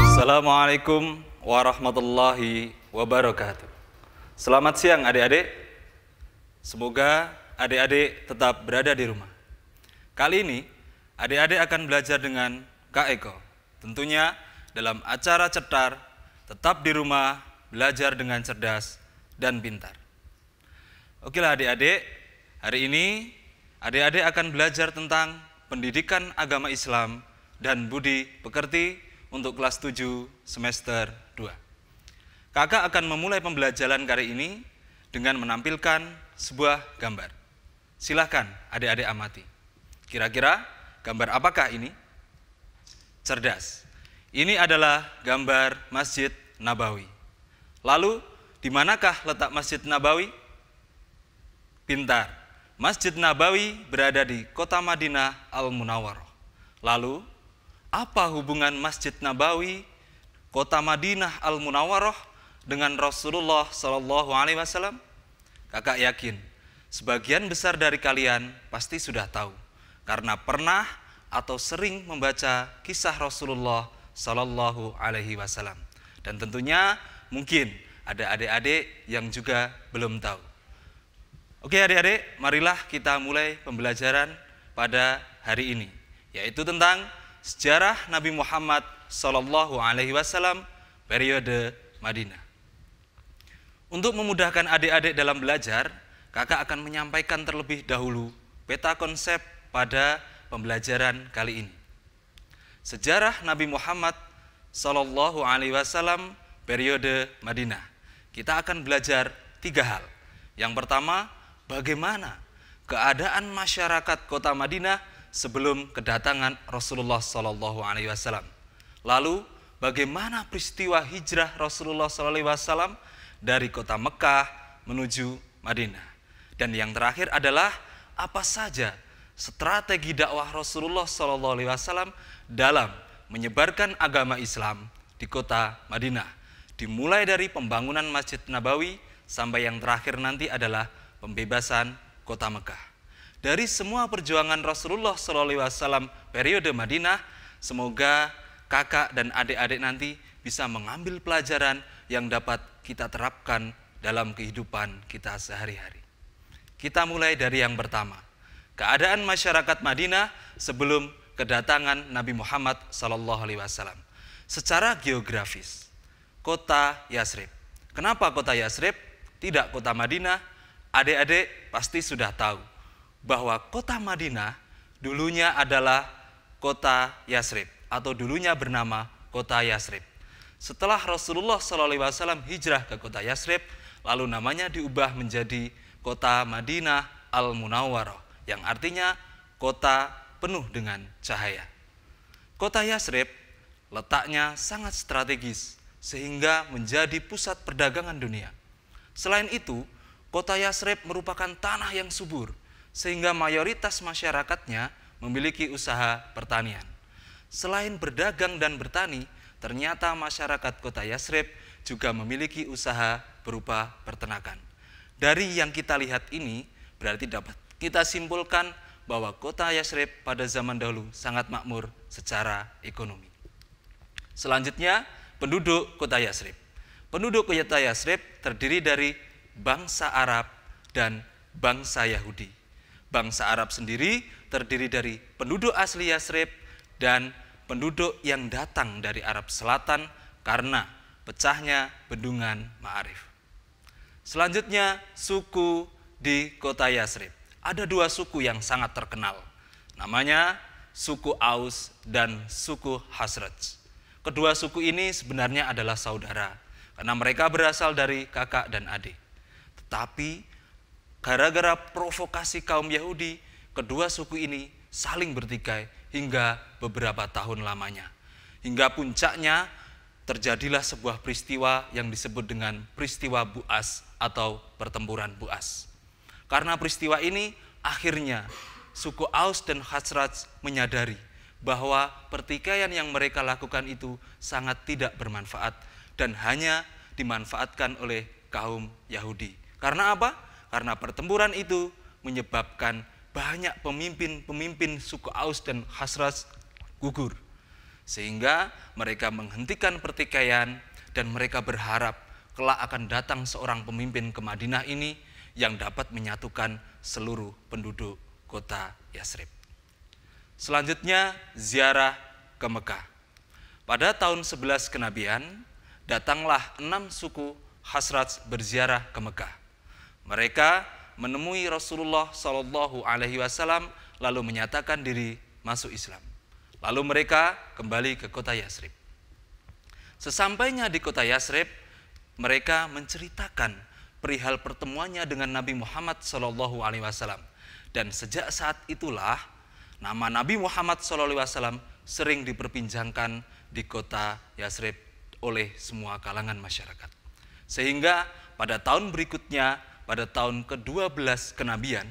Assalamualaikum warahmatullahi wabarakatuh. Selamat siang adik-adik. Semoga adik-adik tetap berada di rumah. Kali ini adik-adik akan belajar dengan Kak Eko. Tentunya dalam acara cetar, tetap di rumah, belajar dengan cerdas dan pintar. Oke lah adik-adik, Hari ini, adik-adik akan belajar tentang pendidikan agama Islam dan budi pekerti untuk kelas 7 semester 2. Kakak akan memulai pembelajaran kali ini dengan menampilkan sebuah gambar. Silahkan adik-adik amati. Kira-kira gambar apakah ini? Cerdas. Ini adalah gambar Masjid Nabawi. Lalu, di manakah letak Masjid Nabawi? Pintar. Masjid Nabawi berada di kota Madinah Al-Munawwarah. Lalu, apa hubungan Masjid Nabawi, kota Madinah al Munawaroh dengan Rasulullah Shallallahu alaihi wasallam? Kakak yakin sebagian besar dari kalian pasti sudah tahu karena pernah atau sering membaca kisah Rasulullah Shallallahu alaihi wasallam. Dan tentunya mungkin ada adik-adik yang juga belum tahu. Oke adik-adik, marilah kita mulai pembelajaran pada hari ini, yaitu tentang sejarah Nabi Muhammad Shallallahu Alaihi Wasallam periode Madinah. Untuk memudahkan adik-adik dalam belajar, kakak akan menyampaikan terlebih dahulu peta konsep pada pembelajaran kali ini. Sejarah Nabi Muhammad Shallallahu Alaihi Wasallam periode Madinah. Kita akan belajar tiga hal. Yang pertama, bagaimana keadaan masyarakat kota Madinah sebelum kedatangan Rasulullah Shallallahu Alaihi Wasallam. Lalu bagaimana peristiwa hijrah Rasulullah Shallallahu Alaihi Wasallam dari kota Mekah menuju Madinah. Dan yang terakhir adalah apa saja strategi dakwah Rasulullah Shallallahu Alaihi Wasallam dalam menyebarkan agama Islam di kota Madinah dimulai dari pembangunan Masjid Nabawi sampai yang terakhir nanti adalah pembebasan kota Mekah. Dari semua perjuangan Rasulullah SAW periode Madinah, semoga kakak dan adik-adik nanti bisa mengambil pelajaran yang dapat kita terapkan dalam kehidupan kita sehari-hari. Kita mulai dari yang pertama, keadaan masyarakat Madinah sebelum kedatangan Nabi Muhammad SAW Secara geografis, kota Yasrib. Kenapa kota Yasrib? Tidak kota Madinah, Adik-adik pasti sudah tahu bahwa kota Madinah dulunya adalah kota Yasrib atau dulunya bernama kota Yasrib. Setelah Rasulullah SAW hijrah ke kota Yasrib, lalu namanya diubah menjadi kota Madinah al Munawwarah yang artinya kota penuh dengan cahaya. Kota Yasrib letaknya sangat strategis, sehingga menjadi pusat perdagangan dunia. Selain itu, Kota Yasrib merupakan tanah yang subur, sehingga mayoritas masyarakatnya memiliki usaha pertanian. Selain berdagang dan bertani, ternyata masyarakat kota Yasrib juga memiliki usaha berupa pertenakan. Dari yang kita lihat ini, berarti dapat kita simpulkan bahwa kota Yasrib pada zaman dahulu sangat makmur secara ekonomi. Selanjutnya, penduduk kota Yasrib. Penduduk kota Yasrib terdiri dari bangsa Arab dan bangsa Yahudi. Bangsa Arab sendiri terdiri dari penduduk asli Yasrib dan penduduk yang datang dari Arab Selatan karena pecahnya bendungan Ma'arif. Selanjutnya, suku di kota Yasrib. Ada dua suku yang sangat terkenal. Namanya suku Aus dan suku Hasraj. Kedua suku ini sebenarnya adalah saudara, karena mereka berasal dari kakak dan adik. Tapi gara-gara provokasi kaum Yahudi, kedua suku ini saling bertikai hingga beberapa tahun lamanya. Hingga puncaknya terjadilah sebuah peristiwa yang disebut dengan peristiwa Buas atau pertempuran Buas. Karena peristiwa ini akhirnya suku Aus dan Khazraj menyadari bahwa pertikaian yang mereka lakukan itu sangat tidak bermanfaat dan hanya dimanfaatkan oleh kaum Yahudi. Karena apa? Karena pertempuran itu menyebabkan banyak pemimpin-pemimpin suku Aus dan Hasras gugur. Sehingga mereka menghentikan pertikaian dan mereka berharap kelak akan datang seorang pemimpin ke Madinah ini yang dapat menyatukan seluruh penduduk kota Yasrib. Selanjutnya ziarah ke Mekah. Pada tahun 11 kenabian, datanglah enam suku Hasrat berziarah ke Mekah. Mereka menemui Rasulullah Shallallahu Alaihi Wasallam lalu menyatakan diri masuk Islam. Lalu mereka kembali ke kota Yasrib. Sesampainya di kota Yasrib, mereka menceritakan perihal pertemuannya dengan Nabi Muhammad Shallallahu Alaihi Wasallam. Dan sejak saat itulah nama Nabi Muhammad Shallallahu Alaihi Wasallam sering diperpinjangkan di kota Yasrib oleh semua kalangan masyarakat. Sehingga pada tahun berikutnya pada tahun ke-12 kenabian,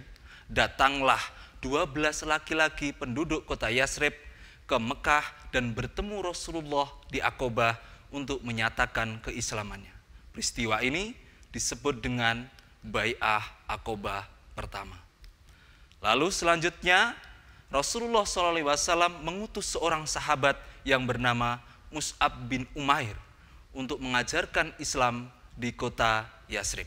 datanglah 12 laki-laki penduduk kota Yasrib ke Mekah dan bertemu Rasulullah di Akobah untuk menyatakan keislamannya. Peristiwa ini disebut dengan Bai'ah Akobah pertama. Lalu selanjutnya Rasulullah SAW mengutus seorang sahabat yang bernama Mus'ab bin Umair untuk mengajarkan Islam di kota Yasrib.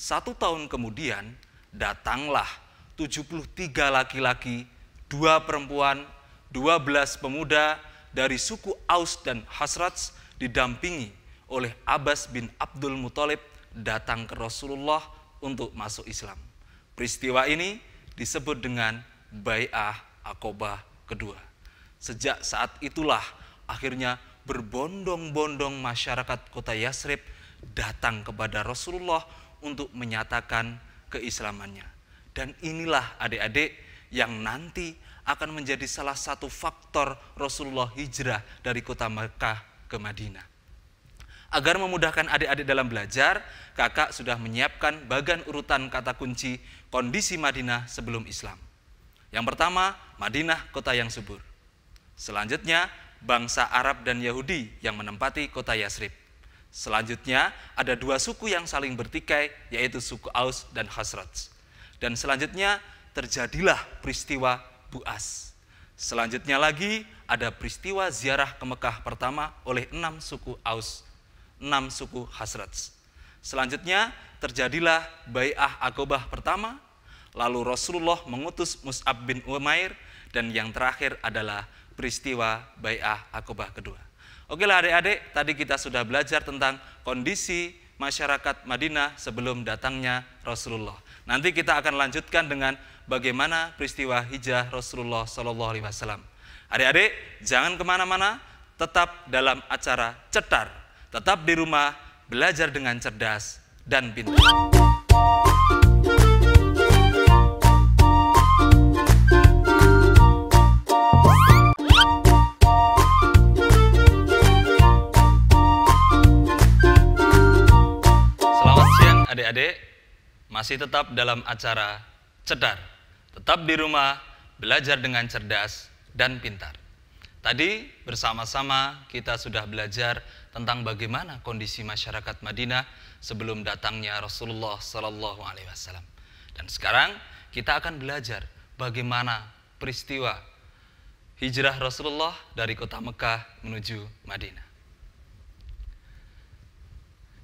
Satu tahun kemudian datanglah 73 laki-laki, dua perempuan, 12 pemuda dari suku Aus dan Hasrats didampingi oleh Abbas bin Abdul Muthalib datang ke Rasulullah untuk masuk Islam. Peristiwa ini disebut dengan Bai'ah Akobah kedua. Sejak saat itulah akhirnya berbondong-bondong masyarakat kota Yasrib datang kepada Rasulullah untuk menyatakan keislamannya. Dan inilah adik-adik yang nanti akan menjadi salah satu faktor Rasulullah hijrah dari kota Mekah ke Madinah. Agar memudahkan adik-adik dalam belajar, kakak sudah menyiapkan bagan urutan kata kunci kondisi Madinah sebelum Islam. Yang pertama, Madinah kota yang subur. Selanjutnya, bangsa Arab dan Yahudi yang menempati kota Yasrib. Selanjutnya, ada dua suku yang saling bertikai, yaitu suku Aus dan Khazraj. Dan selanjutnya, terjadilah peristiwa Buas. Selanjutnya lagi, ada peristiwa ziarah ke Mekah pertama oleh enam suku Aus, enam suku Khazraj. Selanjutnya, terjadilah Bai'ah Akobah pertama, lalu Rasulullah mengutus Mus'ab bin Umair, dan yang terakhir adalah peristiwa Bai'ah Akobah kedua. Oke lah adik-adik, tadi kita sudah belajar tentang kondisi masyarakat Madinah sebelum datangnya Rasulullah. Nanti kita akan lanjutkan dengan bagaimana peristiwa hijrah Rasulullah Shallallahu Alaihi Wasallam. Adik-adik, jangan kemana-mana, tetap dalam acara cetar, tetap di rumah, belajar dengan cerdas dan pintar. masih tetap dalam acara cedar. Tetap di rumah, belajar dengan cerdas dan pintar. Tadi bersama-sama kita sudah belajar tentang bagaimana kondisi masyarakat Madinah sebelum datangnya Rasulullah Sallallahu Alaihi Wasallam. Dan sekarang kita akan belajar bagaimana peristiwa hijrah Rasulullah dari kota Mekah menuju Madinah.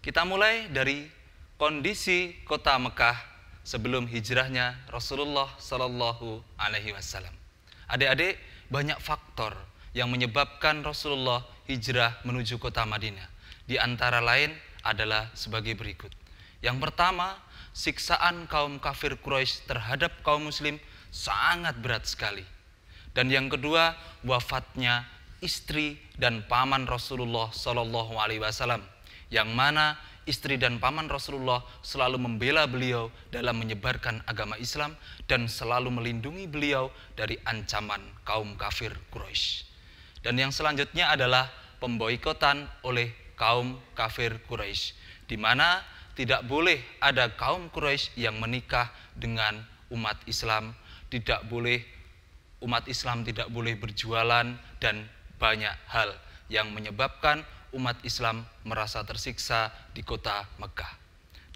Kita mulai dari kondisi kota Mekah sebelum hijrahnya Rasulullah Shallallahu Alaihi Wasallam. Adik-adik, banyak faktor yang menyebabkan Rasulullah hijrah menuju kota Madinah. Di antara lain adalah sebagai berikut. Yang pertama, siksaan kaum kafir Quraisy terhadap kaum muslim sangat berat sekali. Dan yang kedua, wafatnya istri dan paman Rasulullah Shallallahu Alaihi Wasallam, yang mana istri dan paman Rasulullah selalu membela beliau dalam menyebarkan agama Islam dan selalu melindungi beliau dari ancaman kaum kafir Quraisy. Dan yang selanjutnya adalah pemboikotan oleh kaum kafir Quraisy, di mana tidak boleh ada kaum Quraisy yang menikah dengan umat Islam, tidak boleh umat Islam tidak boleh berjualan dan banyak hal yang menyebabkan umat Islam merasa tersiksa di kota Mekah.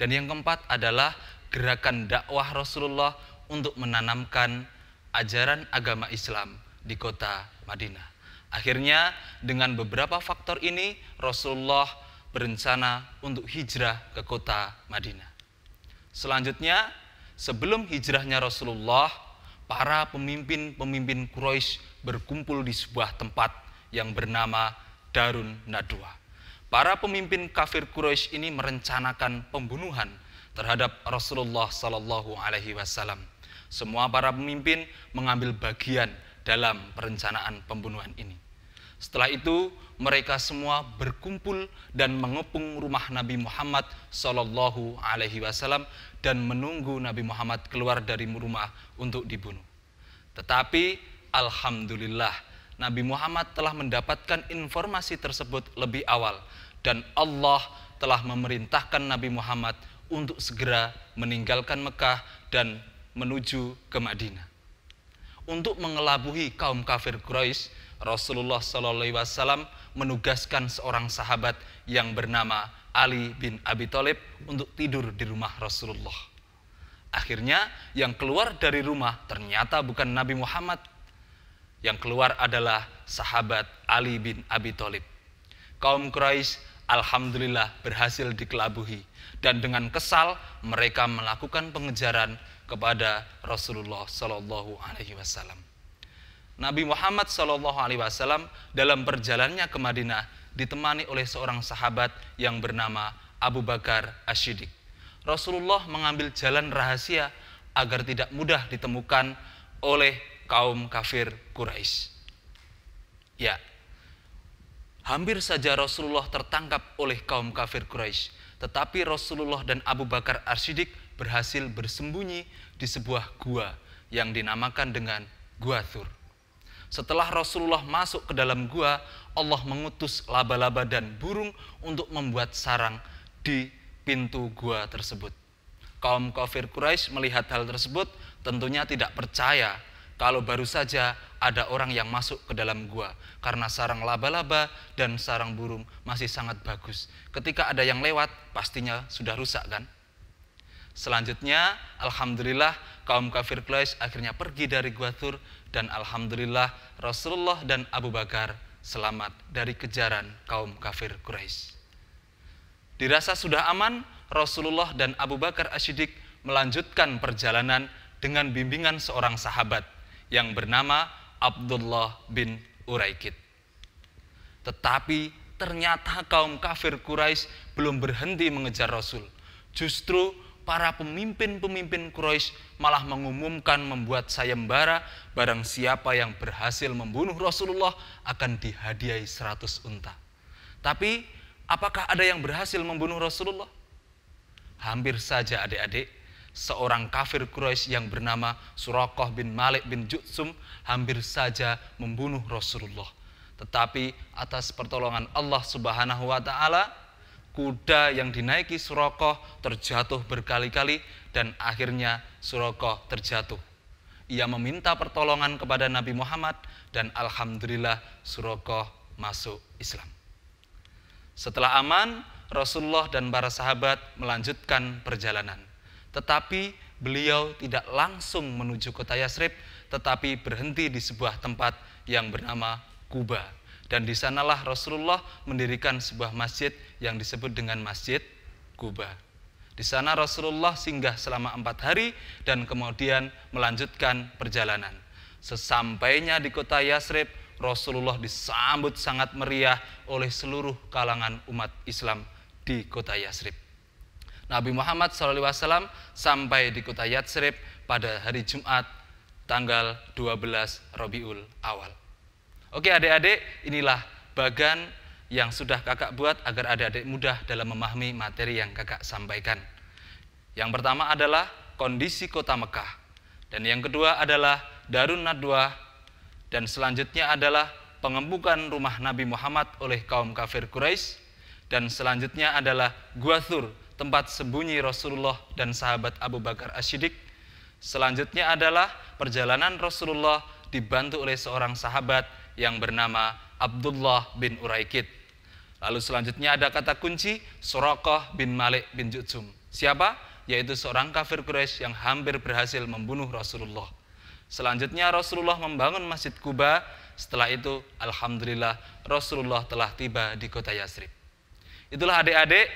Dan yang keempat adalah gerakan dakwah Rasulullah untuk menanamkan ajaran agama Islam di kota Madinah. Akhirnya dengan beberapa faktor ini Rasulullah berencana untuk hijrah ke kota Madinah. Selanjutnya, sebelum hijrahnya Rasulullah, para pemimpin-pemimpin Quraisy berkumpul di sebuah tempat yang bernama Darun Nadwa. Para pemimpin kafir Quraisy ini merencanakan pembunuhan terhadap Rasulullah Sallallahu Alaihi Wasallam. Semua para pemimpin mengambil bagian dalam perencanaan pembunuhan ini. Setelah itu mereka semua berkumpul dan mengepung rumah Nabi Muhammad Sallallahu Alaihi Wasallam dan menunggu Nabi Muhammad keluar dari rumah untuk dibunuh. Tetapi Alhamdulillah Nabi Muhammad telah mendapatkan informasi tersebut lebih awal dan Allah telah memerintahkan Nabi Muhammad untuk segera meninggalkan Mekah dan menuju ke Madinah. Untuk mengelabuhi kaum kafir Quraisy, Rasulullah SAW menugaskan seorang sahabat yang bernama Ali bin Abi Thalib untuk tidur di rumah Rasulullah. Akhirnya yang keluar dari rumah ternyata bukan Nabi Muhammad yang keluar adalah sahabat Ali bin Abi Thalib. Kaum Quraisy alhamdulillah berhasil dikelabuhi dan dengan kesal mereka melakukan pengejaran kepada Rasulullah Shallallahu Alaihi Wasallam. Nabi Muhammad Shallallahu Alaihi Wasallam dalam perjalanannya ke Madinah ditemani oleh seorang sahabat yang bernama Abu Bakar Ashidik. Rasulullah mengambil jalan rahasia agar tidak mudah ditemukan oleh kaum kafir Quraisy. Ya. Hampir saja Rasulullah tertangkap oleh kaum kafir Quraisy, tetapi Rasulullah dan Abu Bakar As-Siddiq berhasil bersembunyi di sebuah gua yang dinamakan dengan Gua Thur. Setelah Rasulullah masuk ke dalam gua, Allah mengutus laba-laba dan burung untuk membuat sarang di pintu gua tersebut. Kaum kafir Quraisy melihat hal tersebut tentunya tidak percaya kalau baru saja ada orang yang masuk ke dalam gua karena sarang laba-laba dan sarang burung masih sangat bagus. Ketika ada yang lewat, pastinya sudah rusak kan? Selanjutnya, alhamdulillah kaum kafir Quraisy akhirnya pergi dari gua Tur dan alhamdulillah Rasulullah dan Abu Bakar selamat dari kejaran kaum kafir Quraisy. Dirasa sudah aman, Rasulullah dan Abu Bakar Ashidik melanjutkan perjalanan dengan bimbingan seorang sahabat yang bernama Abdullah bin Uraikid. Tetapi ternyata kaum kafir Quraisy belum berhenti mengejar Rasul. Justru para pemimpin-pemimpin Quraisy malah mengumumkan membuat sayembara barang siapa yang berhasil membunuh Rasulullah akan dihadiahi 100 unta. Tapi apakah ada yang berhasil membunuh Rasulullah? Hampir saja adik-adik seorang kafir Quraisy yang bernama Surakoh bin Malik bin Jutsum hampir saja membunuh Rasulullah. Tetapi atas pertolongan Allah Subhanahu wa taala, kuda yang dinaiki Surakoh terjatuh berkali-kali dan akhirnya Surakoh terjatuh. Ia meminta pertolongan kepada Nabi Muhammad dan alhamdulillah Surakoh masuk Islam. Setelah aman, Rasulullah dan para sahabat melanjutkan perjalanan tetapi beliau tidak langsung menuju kota Yasrib, tetapi berhenti di sebuah tempat yang bernama Kuba. Dan di sanalah Rasulullah mendirikan sebuah masjid yang disebut dengan Masjid Kuba. Di sana Rasulullah singgah selama empat hari dan kemudian melanjutkan perjalanan. Sesampainya di kota Yasrib, Rasulullah disambut sangat meriah oleh seluruh kalangan umat Islam di kota Yasrib. Nabi Muhammad SAW sampai di kota Yatsrib pada hari Jumat tanggal 12 Robiul Awal. Oke adik-adik, inilah bagan yang sudah kakak buat agar adik-adik mudah dalam memahami materi yang kakak sampaikan. Yang pertama adalah kondisi kota Mekah. Dan yang kedua adalah Darun Nadwa. Dan selanjutnya adalah pengembukan rumah Nabi Muhammad oleh kaum kafir Quraisy dan selanjutnya adalah Guathur tempat sembunyi Rasulullah dan sahabat Abu Bakar Ashidik. Selanjutnya adalah perjalanan Rasulullah dibantu oleh seorang sahabat yang bernama Abdullah bin Uraikid. Lalu selanjutnya ada kata kunci Surakoh bin Malik bin Jutsum. Siapa? Yaitu seorang kafir Quraisy yang hampir berhasil membunuh Rasulullah. Selanjutnya Rasulullah membangun Masjid Kuba. Setelah itu, Alhamdulillah, Rasulullah telah tiba di kota Yasrib. Itulah adik-adik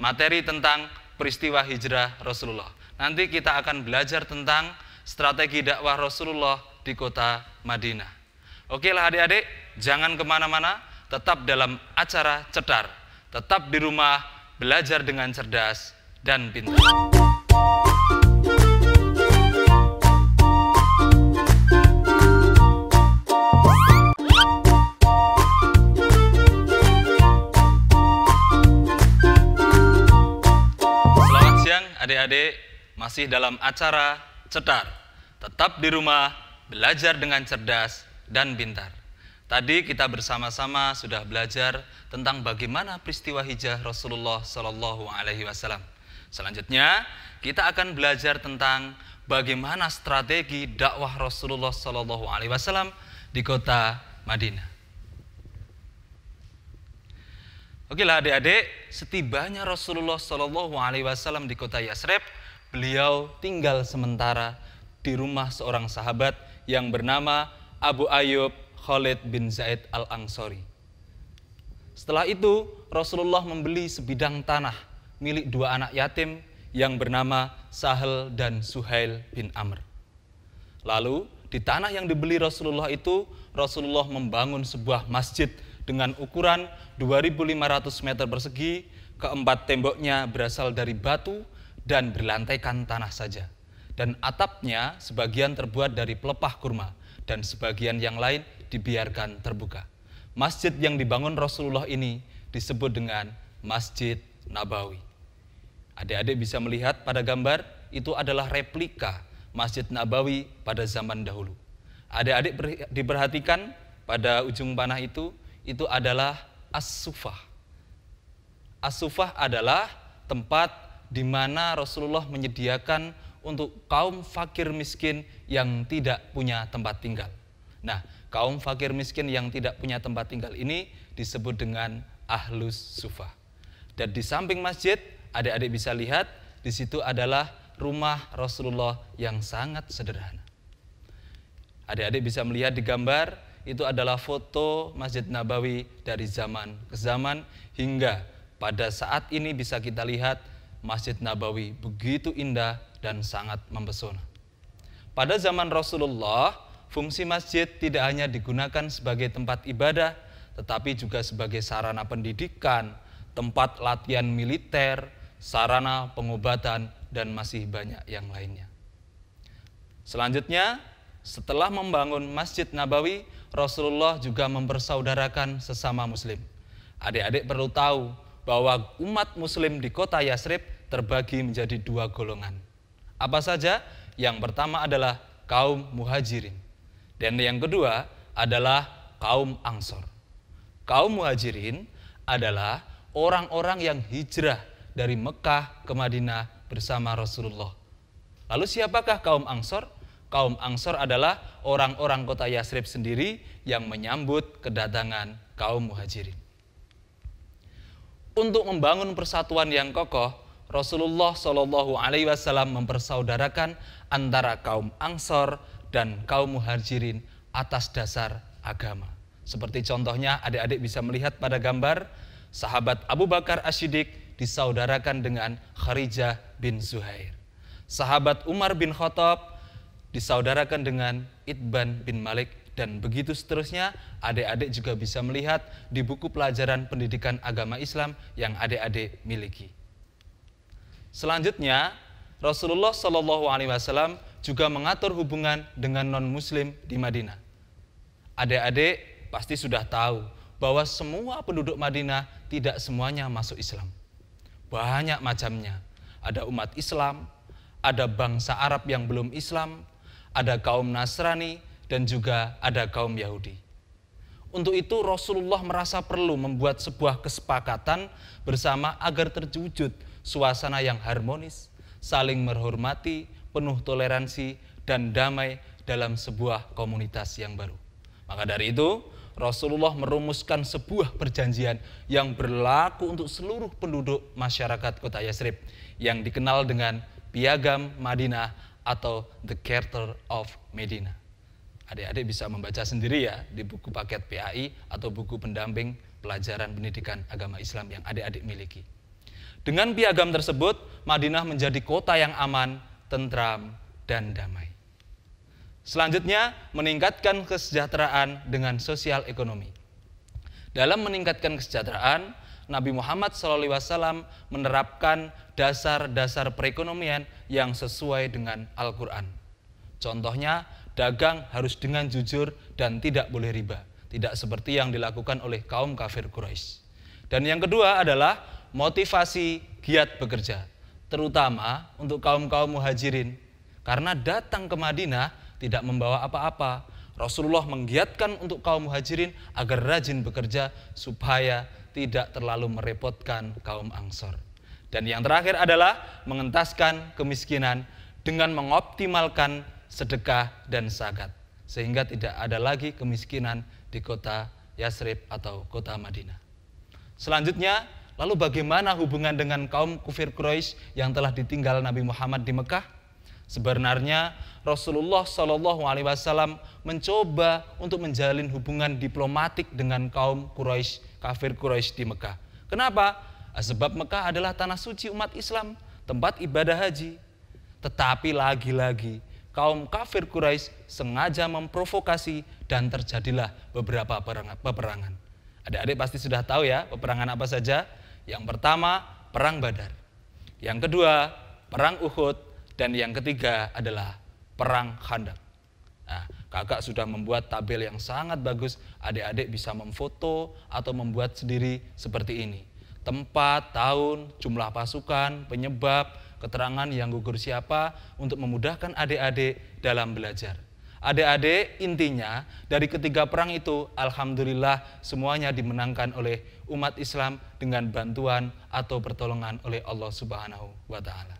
materi tentang peristiwa hijrah Rasulullah. Nanti kita akan belajar tentang strategi dakwah Rasulullah di kota Madinah. Oke lah adik-adik, jangan kemana-mana, tetap dalam acara cetar, tetap di rumah, belajar dengan cerdas dan pintar. adik-adik masih dalam acara cetar. Tetap di rumah, belajar dengan cerdas dan pintar. Tadi kita bersama-sama sudah belajar tentang bagaimana peristiwa hijrah Rasulullah Shallallahu Alaihi Wasallam. Selanjutnya kita akan belajar tentang bagaimana strategi dakwah Rasulullah Shallallahu Alaihi Wasallam di kota Madinah. Oke lah adik-adik, setibanya Rasulullah Shallallahu Alaihi Wasallam di kota Yasrib, beliau tinggal sementara di rumah seorang sahabat yang bernama Abu Ayub Khalid bin Zaid al Ansori. Setelah itu Rasulullah membeli sebidang tanah milik dua anak yatim yang bernama Sahel dan Suhail bin Amr. Lalu di tanah yang dibeli Rasulullah itu Rasulullah membangun sebuah masjid dengan ukuran 2.500 meter persegi, keempat temboknya berasal dari batu dan berlantaikan tanah saja. Dan atapnya sebagian terbuat dari pelepah kurma dan sebagian yang lain dibiarkan terbuka. Masjid yang dibangun Rasulullah ini disebut dengan Masjid Nabawi. Adik-adik bisa melihat pada gambar itu adalah replika Masjid Nabawi pada zaman dahulu. Adik-adik diperhatikan pada ujung panah itu itu adalah as-sufah. As-sufah adalah tempat di mana Rasulullah menyediakan untuk kaum fakir miskin yang tidak punya tempat tinggal. Nah, kaum fakir miskin yang tidak punya tempat tinggal ini disebut dengan ahlus sufah. Dan di samping masjid, adik-adik bisa lihat, di situ adalah rumah Rasulullah yang sangat sederhana. Adik-adik bisa melihat di gambar, itu adalah foto Masjid Nabawi dari zaman ke zaman hingga pada saat ini bisa kita lihat Masjid Nabawi begitu indah dan sangat mempesona. Pada zaman Rasulullah, fungsi masjid tidak hanya digunakan sebagai tempat ibadah, tetapi juga sebagai sarana pendidikan, tempat latihan militer, sarana pengobatan, dan masih banyak yang lainnya. Selanjutnya, setelah membangun Masjid Nabawi, Rasulullah juga mempersaudarakan sesama muslim. Adik-adik perlu tahu bahwa umat muslim di kota Yasrib terbagi menjadi dua golongan. Apa saja? Yang pertama adalah kaum muhajirin. Dan yang kedua adalah kaum angsor. Kaum muhajirin adalah orang-orang yang hijrah dari Mekah ke Madinah bersama Rasulullah. Lalu siapakah kaum angsor? Kaum Angsor adalah orang-orang kota Yasrib sendiri yang menyambut kedatangan kaum muhajirin. Untuk membangun persatuan yang kokoh, Rasulullah Shallallahu Alaihi Wasallam mempersaudarakan antara kaum Angsor dan kaum muhajirin atas dasar agama. Seperti contohnya adik-adik bisa melihat pada gambar sahabat Abu Bakar Ashidik disaudarakan dengan Kharijah bin Zuhair. Sahabat Umar bin Khattab disaudarakan dengan Idban bin Malik dan begitu seterusnya adik-adik juga bisa melihat di buku pelajaran pendidikan agama Islam yang adik-adik miliki. Selanjutnya, Rasulullah Shallallahu Alaihi Wasallam juga mengatur hubungan dengan non-Muslim di Madinah. Adik-adik pasti sudah tahu bahwa semua penduduk Madinah tidak semuanya masuk Islam. Banyak macamnya. Ada umat Islam, ada bangsa Arab yang belum Islam, ada kaum Nasrani, dan juga ada kaum Yahudi. Untuk itu Rasulullah merasa perlu membuat sebuah kesepakatan bersama agar terwujud suasana yang harmonis, saling menghormati, penuh toleransi, dan damai dalam sebuah komunitas yang baru. Maka dari itu, Rasulullah merumuskan sebuah perjanjian yang berlaku untuk seluruh penduduk masyarakat kota Yasrib yang dikenal dengan Piagam Madinah atau The Character of Medina. Adik-adik bisa membaca sendiri ya di buku paket PAI atau buku pendamping pelajaran pendidikan agama Islam yang adik-adik miliki. Dengan piagam tersebut, Madinah menjadi kota yang aman, tentram, dan damai. Selanjutnya, meningkatkan kesejahteraan dengan sosial ekonomi. Dalam meningkatkan kesejahteraan, Nabi Muhammad SAW menerapkan dasar-dasar perekonomian yang sesuai dengan Al-Quran. Contohnya, dagang harus dengan jujur dan tidak boleh riba. Tidak seperti yang dilakukan oleh kaum kafir Quraisy. Dan yang kedua adalah motivasi giat bekerja. Terutama untuk kaum-kaum muhajirin. Karena datang ke Madinah tidak membawa apa-apa. Rasulullah menggiatkan untuk kaum muhajirin agar rajin bekerja supaya tidak terlalu merepotkan kaum angsor. Dan yang terakhir adalah mengentaskan kemiskinan dengan mengoptimalkan sedekah dan zakat sehingga tidak ada lagi kemiskinan di kota Yasrib atau kota Madinah. Selanjutnya, lalu bagaimana hubungan dengan kaum kufir Quraisy yang telah ditinggal Nabi Muhammad di Mekah? Sebenarnya Rasulullah Shallallahu Alaihi Wasallam mencoba untuk menjalin hubungan diplomatik dengan kaum Quraisy kafir Quraisy di Mekah. Kenapa? Ah, sebab Mekah adalah tanah suci umat Islam, tempat ibadah haji. Tetapi lagi-lagi kaum kafir Quraisy sengaja memprovokasi dan terjadilah beberapa peperangan. Adik-adik pasti sudah tahu ya peperangan apa saja. Yang pertama perang Badar. Yang kedua perang Uhud dan yang ketiga adalah perang Khandaq. Nah, kakak sudah membuat tabel yang sangat bagus. Adik-adik bisa memfoto atau membuat sendiri seperti ini tempat, tahun, jumlah pasukan, penyebab, keterangan yang gugur siapa untuk memudahkan adik-adik dalam belajar. Adik-adik intinya dari ketiga perang itu Alhamdulillah semuanya dimenangkan oleh umat Islam dengan bantuan atau pertolongan oleh Allah Subhanahu wa Ta'ala.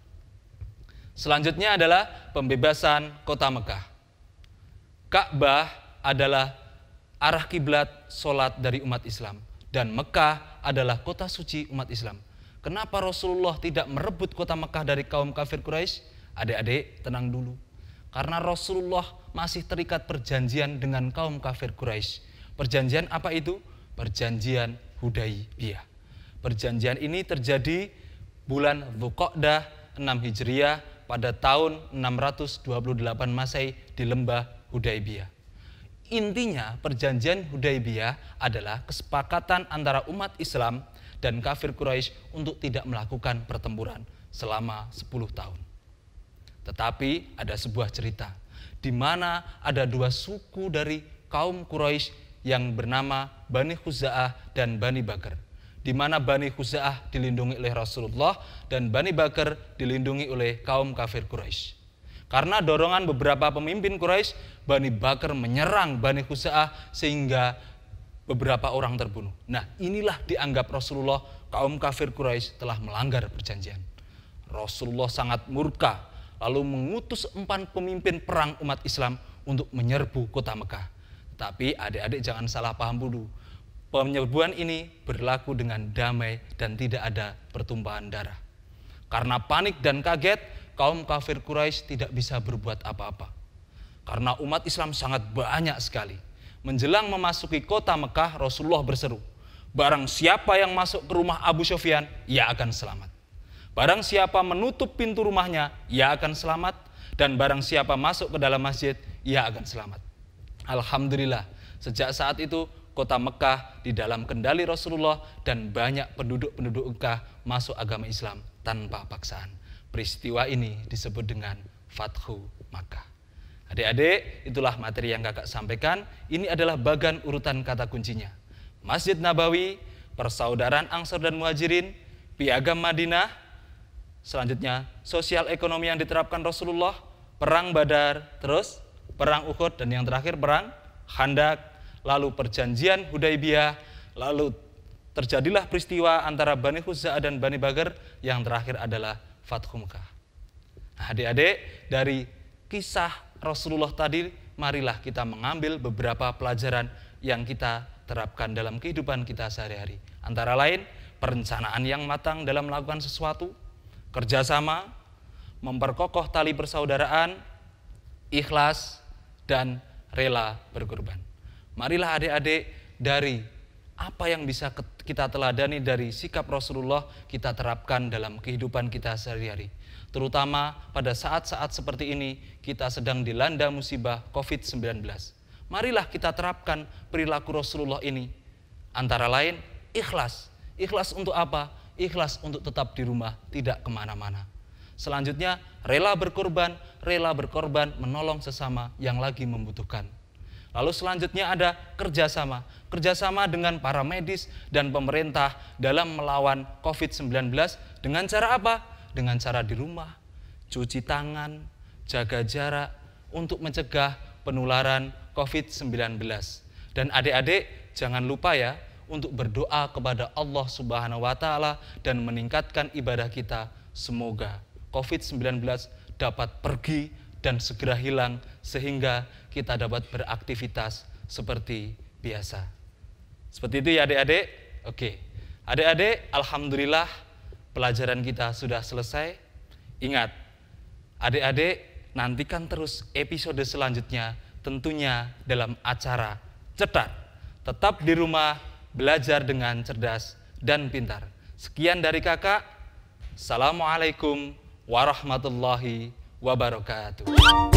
Selanjutnya adalah pembebasan kota Mekah. Ka'bah adalah arah kiblat solat dari umat Islam dan Mekah adalah kota suci umat Islam. Kenapa Rasulullah tidak merebut kota Mekah dari kaum kafir Quraisy? Adik-adik, tenang dulu. Karena Rasulullah masih terikat perjanjian dengan kaum kafir Quraisy. Perjanjian apa itu? Perjanjian Hudaybiyah. Perjanjian ini terjadi bulan Dzulqa'dah 6 Hijriah pada tahun 628 Masehi di lembah Hudaybiyah. Intinya perjanjian Hudaibiyah adalah kesepakatan antara umat Islam dan kafir Quraisy untuk tidak melakukan pertempuran selama 10 tahun. Tetapi ada sebuah cerita di mana ada dua suku dari kaum Quraisy yang bernama Bani Khuza'ah dan Bani Bakar. Di mana Bani Khuza'ah dilindungi oleh Rasulullah dan Bani Bakar dilindungi oleh kaum kafir Quraisy. Karena dorongan beberapa pemimpin Quraisy, Bani Bakar menyerang Bani Khuza'ah sehingga beberapa orang terbunuh. Nah, inilah dianggap Rasulullah kaum kafir Quraisy telah melanggar perjanjian. Rasulullah sangat murka lalu mengutus empat pemimpin perang umat Islam untuk menyerbu kota Mekah. Tapi adik-adik jangan salah paham dulu. Penyerbuan ini berlaku dengan damai dan tidak ada pertumpahan darah. Karena panik dan kaget, kaum kafir Quraisy tidak bisa berbuat apa-apa. Karena umat Islam sangat banyak sekali. Menjelang memasuki kota Mekah, Rasulullah berseru, Barang siapa yang masuk ke rumah Abu Sufyan, ia akan selamat. Barang siapa menutup pintu rumahnya, ia akan selamat. Dan barang siapa masuk ke dalam masjid, ia akan selamat. Alhamdulillah, sejak saat itu kota Mekah di dalam kendali Rasulullah dan banyak penduduk-penduduk Mekah masuk agama Islam tanpa paksaan. Peristiwa ini disebut dengan Fathu Makkah. Adik-adik, itulah materi yang kakak sampaikan. Ini adalah bagan urutan kata kuncinya. Masjid Nabawi, Persaudaraan Angsor dan Muhajirin, Piagam Madinah, selanjutnya sosial ekonomi yang diterapkan Rasulullah, Perang Badar, terus Perang Uhud, dan yang terakhir Perang Khandak, lalu Perjanjian Hudaybiyah, lalu terjadilah peristiwa antara Bani Khuza'ah dan Bani Bagar, yang terakhir adalah Fathu Mekah. Nah, adik-adik, dari kisah Rasulullah tadi, marilah kita mengambil beberapa pelajaran yang kita terapkan dalam kehidupan kita sehari-hari. Antara lain, perencanaan yang matang dalam melakukan sesuatu, kerjasama, memperkokoh tali persaudaraan, ikhlas, dan rela berkorban. Marilah adik-adik dari apa yang bisa kita teladani dari sikap Rasulullah kita terapkan dalam kehidupan kita sehari-hari. Terutama pada saat-saat seperti ini kita sedang dilanda musibah COVID-19. Marilah kita terapkan perilaku Rasulullah ini. Antara lain ikhlas. Ikhlas untuk apa? Ikhlas untuk tetap di rumah, tidak kemana-mana. Selanjutnya, rela berkorban, rela berkorban menolong sesama yang lagi membutuhkan. Lalu selanjutnya ada kerjasama. Kerjasama dengan para medis dan pemerintah dalam melawan COVID-19 dengan cara apa? Dengan cara di rumah, cuci tangan, jaga jarak untuk mencegah penularan COVID-19. Dan adik-adik jangan lupa ya untuk berdoa kepada Allah Subhanahu wa taala dan meningkatkan ibadah kita. Semoga COVID-19 dapat pergi dan segera hilang sehingga kita dapat beraktivitas seperti biasa. Seperti itu ya adik-adik? Oke. Adik-adik, alhamdulillah pelajaran kita sudah selesai. Ingat, adik-adik nantikan terus episode selanjutnya tentunya dalam acara cetak. Tetap di rumah, belajar dengan cerdas dan pintar. Sekian dari kakak. Assalamualaikum warahmatullahi wabarakatuh wabarakatuh.